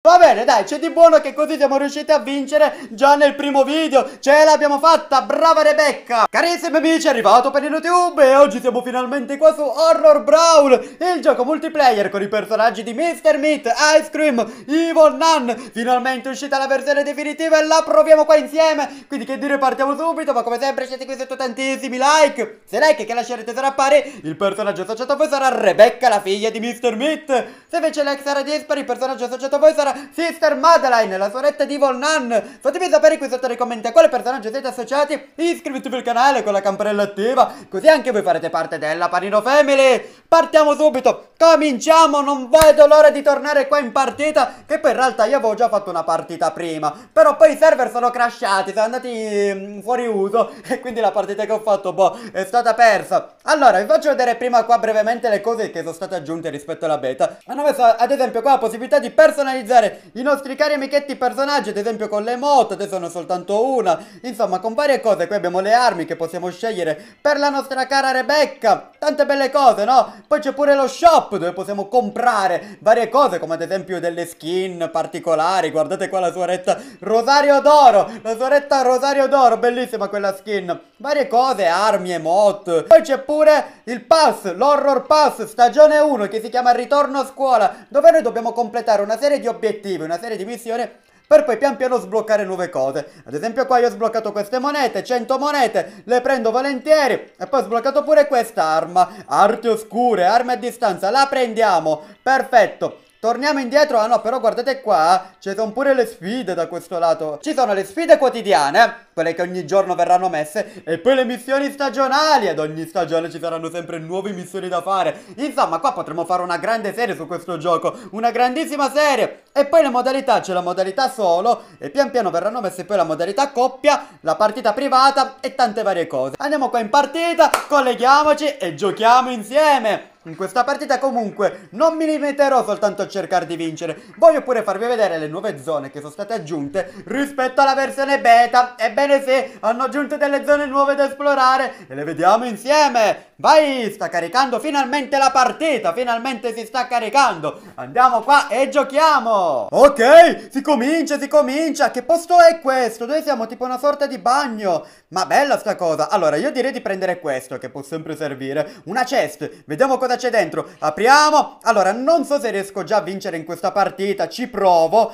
Va bene dai c'è di buono che così siamo riusciti a vincere già nel primo video Ce l'abbiamo fatta brava Rebecca Carissimi amici è arrivato per il YouTube E oggi siamo finalmente qua su Horror Brawl Il gioco multiplayer con i personaggi di Mr. Meat, Ice Cream, Evil Nun Finalmente è uscita la versione definitiva e la proviamo qua insieme Quindi che dire partiamo subito ma come sempre siete qui sotto tantissimi like Se like che lascerete serappare il personaggio associato a voi sarà Rebecca la figlia di Mr. Meat Se invece like sarà dispari il personaggio associato a voi sarà nostra sister Madeline, la sorella di Evil Nun. Fatemi sapere qui sotto nei commenti a quale personaggio siete associati. Iscrivetevi al canale con la campanella attiva, così anche voi farete parte della Panino Family. Partiamo subito, cominciamo, non vedo l'ora di tornare qua in partita, che poi in realtà io avevo già fatto una partita prima. Però poi i server sono crashati, sono andati mm, fuori uso e quindi la partita che ho fatto, boh, è stata persa. Allora, vi faccio vedere prima qua brevemente le cose che sono state aggiunte rispetto alla beta. Hanno messo ad esempio qua la possibilità di personalizzare aiutare i nostri cari amichetti personaggi, ad esempio con le moto, adesso ne soltanto una, insomma con varie cose, qui abbiamo le armi che possiamo scegliere per la nostra cara Rebecca, tante belle cose, no? Poi c'è pure lo shop dove possiamo comprare varie cose, come ad esempio delle skin particolari, guardate qua la suoretta Rosario d'Oro, la suoretta Rosario d'Oro, bellissima quella skin, varie cose, armi, emote, poi c'è pure il pass, l'horror pass, stagione 1 che si chiama Ritorno a scuola, dove noi dobbiamo completare una serie di obiettivi obiettivi, una serie di missioni per poi pian piano sbloccare nuove cose. Ad esempio qua io ho sbloccato queste monete, 100 monete, le prendo volentieri e poi ho sbloccato pure quest'arma, arti oscure, armi a distanza, la prendiamo, perfetto. Torniamo indietro, ah no però guardate qua, ah, ci sono pure le sfide da questo lato Ci sono le sfide quotidiane, quelle che ogni giorno verranno messe E poi le missioni stagionali, ad ogni stagione ci saranno sempre nuove missioni da fare Insomma qua potremo fare una grande serie su questo gioco, una grandissima serie E poi le modalità, c'è la modalità solo E pian piano verranno messe poi la modalità coppia, la partita privata e tante varie cose Andiamo qua in partita, colleghiamoci e giochiamo insieme in questa partita comunque non mi limiterò soltanto a cercare di vincere, voglio pure farvi vedere le nuove zone che sono state aggiunte rispetto alla versione beta. Ebbene sì, hanno aggiunto delle zone nuove da esplorare e le vediamo insieme. Vai, sta caricando finalmente la partita, finalmente si sta caricando. Andiamo qua e giochiamo. Ok, si comincia, si comincia. Che posto è questo? Noi siamo tipo una sorta di bagno. Ma bella sta cosa. Allora, io direi di prendere questo che può sempre servire. Una chest, vediamo cosa cosa c'è dentro. Apriamo. Allora, non so se riesco già a vincere in questa partita, ci provo.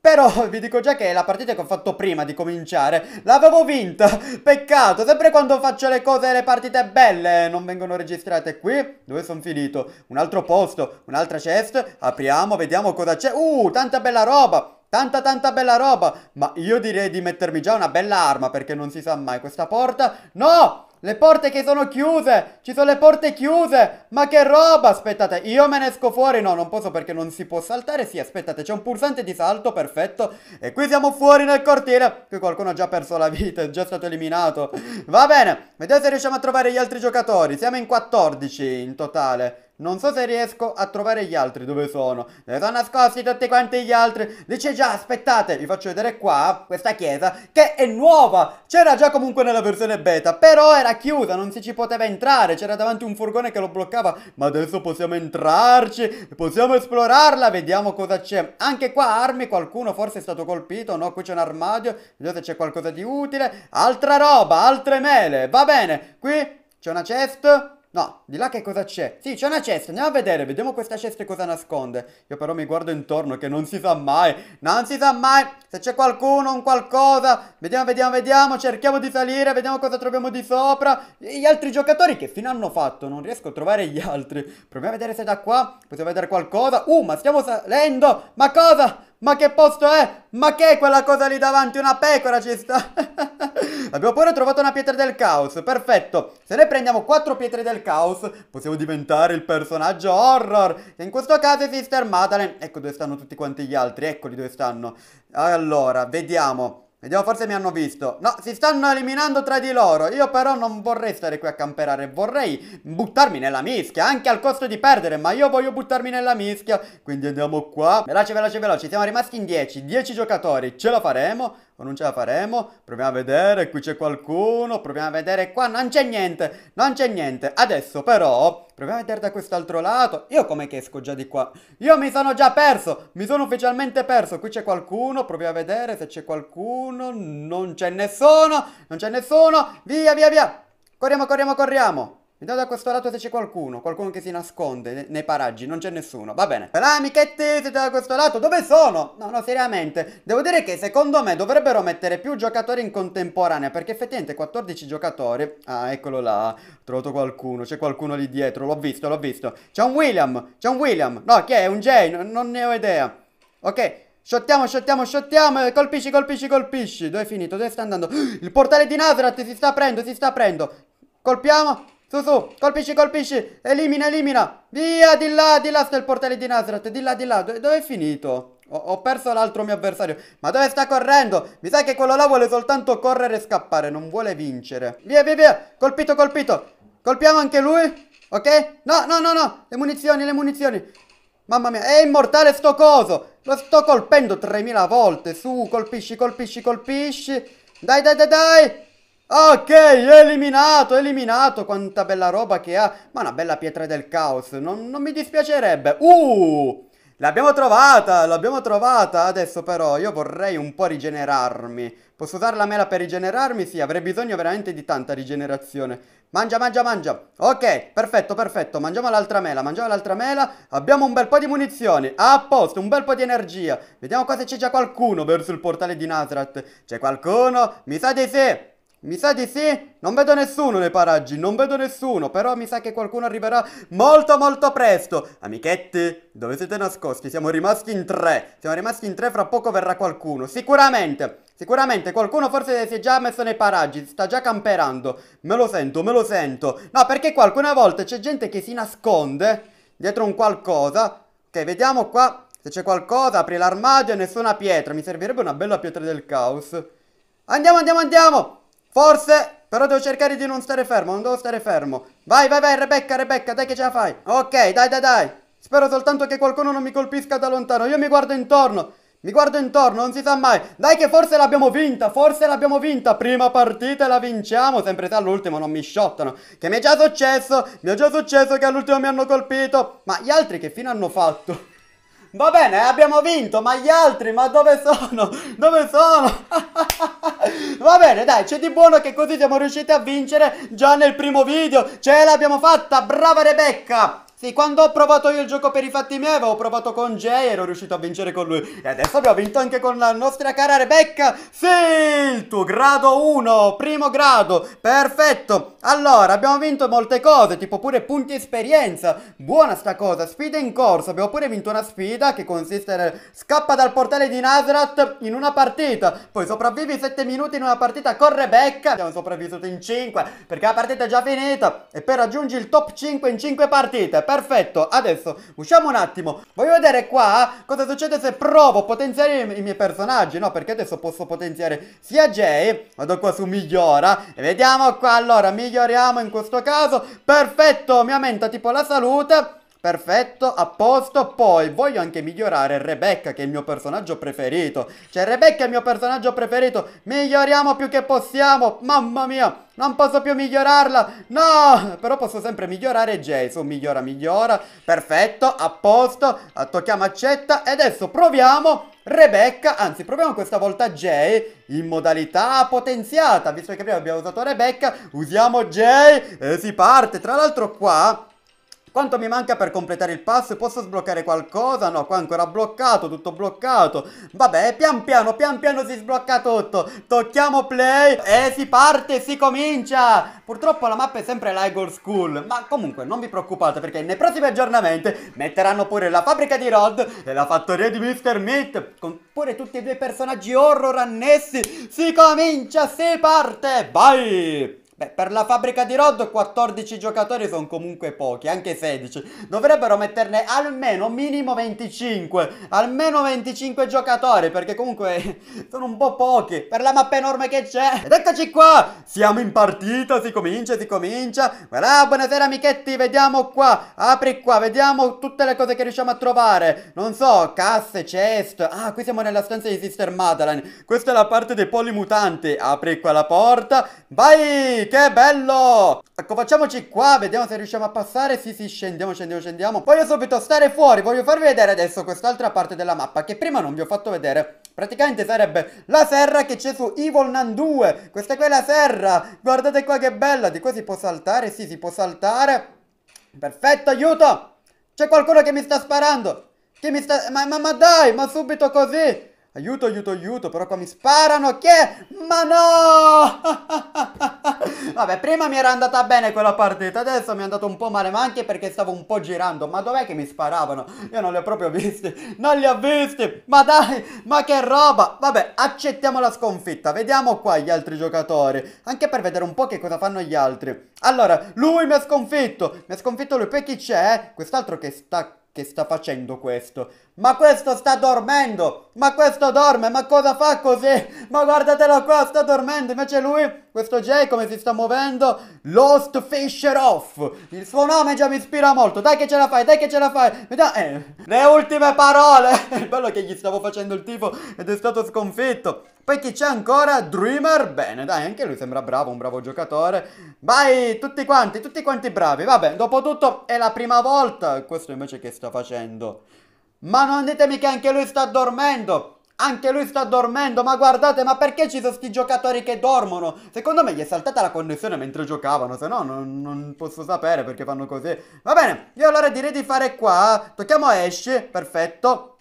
Però vi dico già che la partita che ho fatto prima di cominciare l'avevo vinta, peccato, sempre quando faccio le cose, le partite belle non vengono registrate qui, dove sono finito? Un altro posto, un'altra chest, apriamo, vediamo cosa c'è, uh, tanta bella roba, Tanta tanta bella roba Ma io direi di mettermi già una bella arma Perché non si sa mai Questa porta No! Le porte che sono chiuse! Ci sono le porte chiuse! Ma che roba! Aspettate, io me ne esco fuori! No, non posso perché non si può saltare. Sì, aspettate, c'è un pulsante di salto, perfetto. E qui siamo fuori nel cortile. Qui qualcuno ha già perso la vita, è già stato eliminato. Va bene, vediamo se riusciamo a trovare gli altri giocatori. Siamo in 14 in totale. Non so se riesco a trovare gli altri dove sono. Ne sono nascosti tutti quanti gli altri. Dice già, aspettate, vi faccio vedere qua, questa chiesa, che è nuova. C'era già comunque nella versione beta, però era chiusa, non si ci poteva entrare. C'era davanti un furgone che lo bloccava. Ma adesso possiamo entrarci, possiamo esplorarla, vediamo cosa c'è. Anche qua armi, qualcuno forse è stato colpito, no? Qui c'è un armadio, vediamo se c'è qualcosa di utile. Altra roba, altre mele, va bene. Qui c'è una chest No, di là che cosa c'è? Sì, c'è una cesta, andiamo a vedere, vediamo questa cesta e cosa nasconde. Io però mi guardo intorno che non si sa mai, non si sa mai se c'è qualcuno, un qualcosa. Vediamo, vediamo, vediamo, cerchiamo di salire, vediamo cosa troviamo di sopra. Gli altri giocatori che fino hanno fatto, non riesco a trovare gli altri. Proviamo a vedere se da qua possiamo vedere qualcosa. Uh, ma stiamo salendo, ma cosa? Ma che posto è? Ma che è quella cosa lì davanti? Una pecora ci sta. Abbiamo pure trovato una pietra del caos, perfetto. Se noi prendiamo quattro pietre del caos, possiamo diventare il personaggio horror. E in questo caso è Sister Madeleine. Ecco dove stanno tutti quanti gli altri, eccoli dove stanno. Allora, vediamo. Vediamo, forse mi hanno visto. No, si stanno eliminando tra di loro. Io però non vorrei stare qui a camperare. Vorrei buttarmi nella mischia, anche al costo di perdere. Ma io voglio buttarmi nella mischia. Quindi andiamo qua. Veloce, veloce, veloce. Siamo rimasti in 10. 10 giocatori. Ce la faremo? o non ce la faremo. Proviamo a vedere, qui c'è qualcuno, proviamo a vedere qua, non c'è niente, non c'è niente. Adesso però, proviamo a vedere da quest'altro lato. Io come che esco già di qua? Io mi sono già perso, mi sono ufficialmente perso. Qui c'è qualcuno, proviamo a vedere se c'è qualcuno. Non c'è nessuno, non c'è nessuno. Via, via, via. Corriamo, corriamo, corriamo. Mi Vediamo da questo lato se c'è qualcuno, qualcuno che si nasconde nei paraggi, non c'è nessuno, va bene. Là amichetti, siete da questo lato, dove sono? No, no, seriamente, devo dire che secondo me dovrebbero mettere più giocatori in contemporanea, perché effettivamente 14 giocatori... Ah, eccolo là, ho trovato qualcuno, c'è qualcuno lì dietro, l'ho visto, l'ho visto. C'è un William, c'è un William, no, chi è? Un Jay, no, non ne ho idea. Ok, Shottiamo, shottiamo, shottiamo, eh, colpisci, colpisci, colpisci. Dove è finito? Dove sta andando? Il portale di Nazareth si sta aprendo, si sta aprendo. Colpiamo. Su, su, colpisci, colpisci. Elimina, elimina. Via, di là, di là sta il portale di Nazareth. Di là, di là. Do dove è finito? Ho, ho perso l'altro mio avversario. Ma dove sta correndo? Mi sa che quello là vuole soltanto correre e scappare. Non vuole vincere. Via, via, via. Colpito, colpito. Colpiamo anche lui. Ok? No, no, no, no. Le munizioni, le munizioni. Mamma mia, è immortale sto coso. Lo sto colpendo 3000 volte. Su, colpisci, colpisci, colpisci. Dai, dai, dai, dai. Ok, eliminato, eliminato, quanta bella roba che ha, ma una bella pietra del caos, non, non mi dispiacerebbe. Uh, l'abbiamo trovata, l'abbiamo trovata, adesso però io vorrei un po' rigenerarmi. Posso usare la mela per rigenerarmi? Sì, avrei bisogno veramente di tanta rigenerazione. Mangia, mangia, mangia. Ok, perfetto, perfetto, mangiamo l'altra mela, mangiamo l'altra mela. Abbiamo un bel po' di munizioni, a posto, un bel po' di energia. Vediamo qua se c'è già qualcuno verso il portale di Nasrat. C'è qualcuno? Mi sa di sì. Mi sa di sì? Non vedo nessuno nei paraggi, non vedo nessuno, però mi sa che qualcuno arriverà molto molto presto. Amichetti, dove siete nascosti? Siamo rimasti in tre, siamo rimasti in tre, fra poco verrà qualcuno, sicuramente. Sicuramente qualcuno forse si è già messo nei paraggi, sta già camperando. Me lo sento, me lo sento. No, perché qua alcune volte c'è gente che si nasconde dietro un qualcosa. Ok, vediamo qua se c'è qualcosa. Apri l'armadio e nessuna pietra. Mi servirebbe una bella pietra del caos. Andiamo, andiamo, andiamo! Forse, però devo cercare di non stare fermo, non devo stare fermo. Vai, vai, vai, Rebecca, Rebecca, dai che ce la fai. Ok, dai, dai, dai. Spero soltanto che qualcuno non mi colpisca da lontano. Io mi guardo intorno. Mi guardo intorno, non si sa mai. Dai che forse l'abbiamo vinta, forse l'abbiamo vinta. Prima partita e la vinciamo, sempre se all'ultimo non mi sciottano. Che mi è già successo, mi è già successo che all'ultimo mi hanno colpito. Ma gli altri che fine hanno fatto? Va bene, abbiamo vinto, ma gli altri, ma dove sono? Dove sono? Va bene, dai, c'è di buono che così siamo riusciti a vincere già nel primo video. Ce l'abbiamo fatta, brava Rebecca! Sì, quando ho provato io il gioco per i fatti miei avevo provato con Jay e ero riuscito a vincere con lui. E adesso abbiamo vinto anche con la nostra cara Rebecca. Sì, il tuo grado 1, primo grado, perfetto. Allora, abbiamo vinto molte cose, tipo pure punti esperienza. Buona sta cosa, sfida in corso. Abbiamo pure vinto una sfida che consiste nel scappa dal portale di Nazareth in una partita. Poi sopravvivi 7 minuti in una partita con Rebecca. Abbiamo sopravvissuto in 5 perché la partita è già finita. E poi raggiungi il top 5 in 5 partite perfetto Adesso usciamo un attimo Voglio vedere qua eh, cosa succede se provo a potenziare i, miei personaggi No perché adesso posso potenziare sia Jay Vado qua su migliora E vediamo qua allora miglioriamo in questo caso Perfetto mi aumenta tipo la salute Perfetto, a posto, poi voglio anche migliorare Rebecca che è il mio personaggio preferito Cioè Rebecca è il mio personaggio preferito, miglioriamo più che possiamo, mamma mia non posso più migliorarla, no! Però posso sempre migliorare Jason, migliora, migliora, perfetto, a posto, ah, tocchiamo accetta e adesso proviamo Rebecca, anzi proviamo questa volta Jay in modalità potenziata, visto che prima abbiamo usato Rebecca, usiamo Jay e si parte, tra l'altro qua quanto mi manca per completare il pass? Posso sbloccare qualcosa? No, qua ancora bloccato, tutto bloccato. Vabbè, pian piano, pian piano si sblocca tutto. Tocchiamo play e si parte, si comincia. Purtroppo la mappa è sempre la Eagle School, ma comunque non vi preoccupate perché nei prossimi aggiornamenti metteranno pure la fabbrica di Rod e la fattoria di Mr. Meat con pure tutti e due i personaggi horror annessi. Si comincia, si parte, vai! Beh, per la fabbrica di Rod 14 giocatori sono comunque pochi, anche 16. Dovrebbero metterne almeno minimo 25, almeno 25 giocatori, perché comunque sono un po' pochi per la mappa enorme che c'è. Ed eccoci qua, siamo in partita, si comincia, si comincia. Voilà, buonasera amichetti, vediamo qua, apri qua, vediamo tutte le cose che riusciamo a trovare. Non so, casse, chest, ah, qui siamo nella stanza di Sister Madeline. Questa è la parte dei polli mutanti, apri qua la porta, vai! che bello! Ecco, facciamoci qua, vediamo se riusciamo a passare. Sì, sì, scendiamo, scendiamo, scendiamo. Voglio subito stare fuori, voglio farvi vedere adesso quest'altra parte della mappa che prima non vi ho fatto vedere. Praticamente sarebbe la serra che c'è su Evil Nan 2. Questa qui è la serra. Guardate qua che bella. Di qua si può saltare, sì, si può saltare. Perfetto, aiuto! C'è qualcuno che mi sta sparando! Che mi sta... Ma, ma, ma dai, ma subito così! Aiuto, aiuto, aiuto, però qua mi sparano, che? Ma no! Vabbè, prima mi era andata bene quella partita, adesso mi è andato un po' male, ma anche perché stavo un po' girando. Ma dov'è che mi sparavano? Io non li ho proprio visti, non li ho visti! Ma dai, ma che roba! Vabbè, accettiamo la sconfitta, vediamo qua gli altri giocatori, anche per vedere un po' che cosa fanno gli altri. Allora, lui mi ha sconfitto, mi ha sconfitto lui, poi chi c'è? Quest'altro che sta che sta facendo questo. Ma questo sta dormendo! Ma questo dorme! Ma cosa fa così? Ma guardatelo qua, sta dormendo! Invece lui, questo Jay, come si sta muovendo? Lost Fisher Off! Il suo nome già mi ispira molto! Dai che ce la fai, dai che ce la fai! Eh, le ultime parole! Il bello che gli stavo facendo il tifo ed è stato sconfitto! Poi chi c'è ancora? Dreamer, bene, dai, anche lui sembra bravo, un bravo giocatore. Vai, tutti quanti, tutti quanti bravi. Vabbè, dopo tutto è la prima volta. Questo invece che sta facendo? Ma non ditemi che anche lui sta dormendo! Anche lui sta dormendo, ma guardate, ma perché ci sono sti giocatori che dormono? Secondo me gli è saltata la connessione mentre giocavano, se no non, non posso sapere perché fanno così. Va bene, io allora direi di fare qua, tocchiamo Ash, perfetto.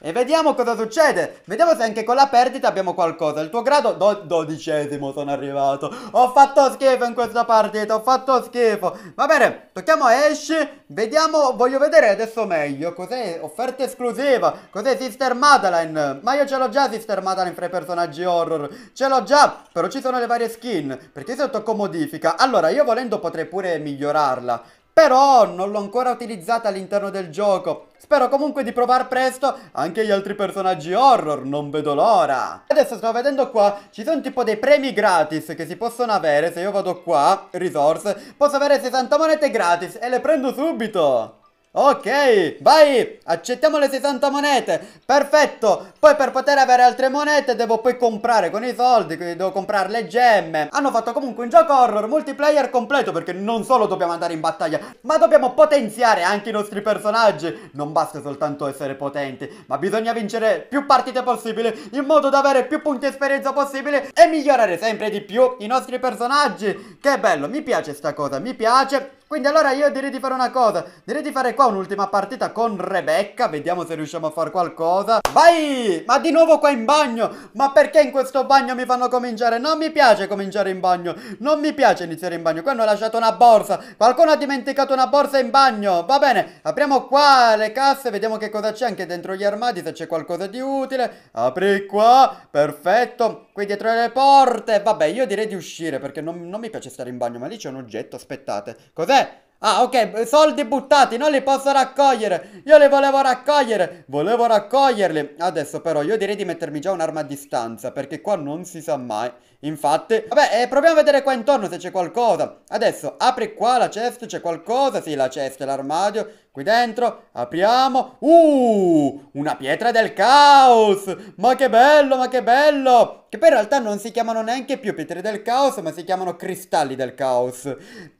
E vediamo cosa succede. Vediamo se anche con la perdita abbiamo qualcosa. Il tuo grado... Do- dodicesimo sono arrivato. Ho fatto schifo in questa partita. Ho fatto schifo. Va bene. Tocchiamo a Ash. Vediamo... Voglio vedere adesso meglio. Cos'è? Offerta esclusiva. Cos'è Sister Madeline? Ma io ce l'ho già Sister Madeline fra i personaggi horror. Ce l'ho già. Però ci sono le varie skin. Perché se tocco modifica. Allora, io volendo potrei pure migliorarla però non l'ho ancora utilizzata all'interno del gioco. Spero comunque di provare presto anche gli altri personaggi horror, non vedo l'ora. Adesso sto vedendo qua, ci sono tipo dei premi gratis che si possono avere, se io vado qua, risorse, posso avere 60 monete gratis e le prendo subito. Ok, vai, accettiamo le 60 monete, perfetto, poi per poter avere altre monete devo poi comprare con i soldi, quindi devo comprare le gemme Hanno fatto comunque un gioco horror multiplayer completo perché non solo dobbiamo andare in battaglia, ma dobbiamo potenziare anche i nostri personaggi Non basta soltanto essere potenti, ma bisogna vincere più partite possibili in modo da avere più punti esperienza possibili E migliorare sempre di più i nostri personaggi Che bello, mi piace sta cosa, mi piace quindi allora io direi di fare una cosa, direi di fare qua un'ultima partita con Rebecca, vediamo se riusciamo a fare qualcosa. Vai! Ma di nuovo qua in bagno! Ma perché in questo bagno mi fanno cominciare? Non mi piace cominciare in bagno, non mi piace iniziare in bagno. Qua hanno lasciato una borsa, qualcuno ha dimenticato una borsa in bagno. Va bene, apriamo qua le casse, vediamo che cosa c'è anche dentro gli armadi, se c'è qualcosa di utile. Apri qua, perfetto. Qui dietro le porte, vabbè io direi di uscire perché non, non mi piace stare in bagno, ma lì c'è un oggetto, aspettate. Cos'è? Eh, ah ok, soldi buttati, non li posso raccogliere. Io li volevo raccogliere, volevo raccoglierli. Adesso però io direi di mettermi già un'arma a distanza, perché qua non si sa mai. Infatti, vabbè, eh, proviamo a vedere qua intorno se c'è qualcosa. Adesso, apri qua la cesta, c'è qualcosa. Sì, la cesta, l'armadio. Qui dentro apriamo... Uh! Una pietra del caos! Ma che bello, ma che bello! Che poi in realtà non si chiamano neanche più pietre del caos, ma si chiamano cristalli del caos.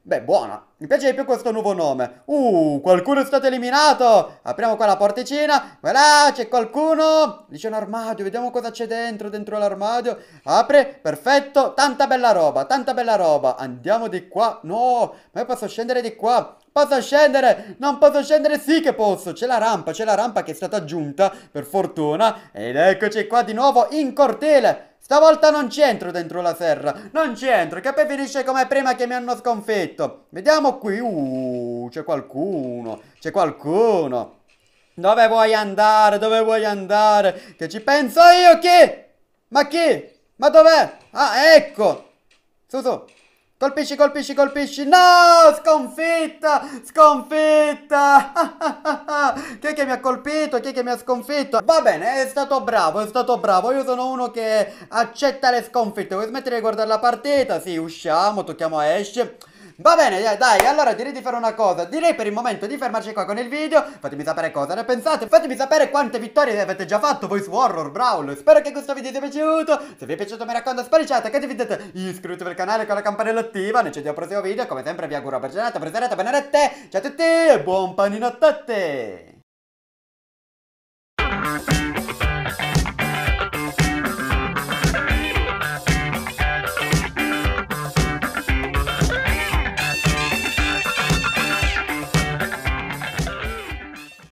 Beh, buona. Mi piace di più questo nuovo nome. Uh, qualcuno è stato eliminato! Apriamo qua la porticina. Voilà, c'è qualcuno! Lì c'è un armadio, vediamo cosa c'è dentro, dentro l'armadio. Apre, perfetto. Tanta bella roba, tanta bella roba. Andiamo di qua. No, ma io posso scendere di qua. Posso scendere? Non posso scendere? Sì che posso! C'è la rampa, c'è la rampa che è stata aggiunta, per fortuna. Ed eccoci qua di nuovo in cortile! Stavolta non c'entro dentro la serra, non c'entro, che poi finisce come prima che mi hanno sconfitto. Vediamo qui, uh, c'è qualcuno, c'è qualcuno. Dove vuoi andare, dove vuoi andare? Che ci penso io, chi? Ma chi? Ma dov'è? Ah, ecco! Su, su, Colpisci, colpisci, colpisci. No! Sconfitta! Sconfitta! chi è che mi ha colpito? Chi è che mi ha sconfitto? Va bene, è stato bravo, è stato bravo. Io sono uno che accetta le sconfitte. Vuoi smettere di guardare la partita? Sì, usciamo, tocchiamo a Ash. Va bene, dai, dai, allora direi di fare una cosa. Direi per il momento di fermarci qua con il video. Fatemi sapere cosa ne pensate. Fatemi sapere quante vittorie avete già fatto voi su Horror Brawl. Spero che questo video vi sia piaciuto. Se vi è piaciuto mi raccomando spariciate, condividete, iscrivetevi al canale con la campanella attiva. Noi ci vediamo al prossimo video. Come sempre vi auguro per giornata, per serata, buonanotte. Ciao a tutti e buon panino a tutti.